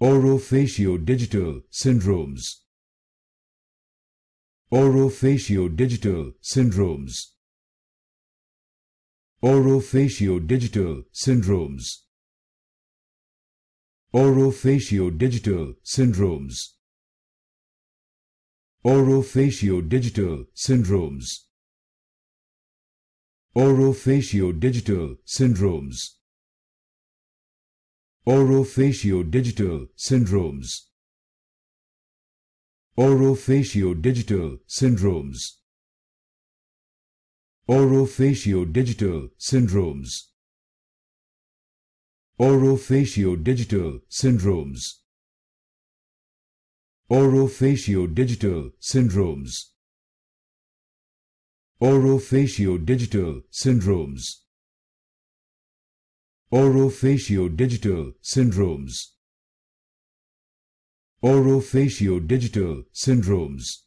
Orofaciodigital syndromes. Orofaciodigital syndromes. Orofaciodigital syndromes. Orofaciodigital syndromes. Orofaciodigital syndromes. Orofaciodigital syndromes. Orofaciodigital syndromes. Orofaciodigital syndromes. Orofaciodigital syndromes. Orofaciodigital syndromes. Orofaciodigital syndromes. Orofaciodigital syndromes. Orofaciodigital syndromes. Orofaciodigital syndromes.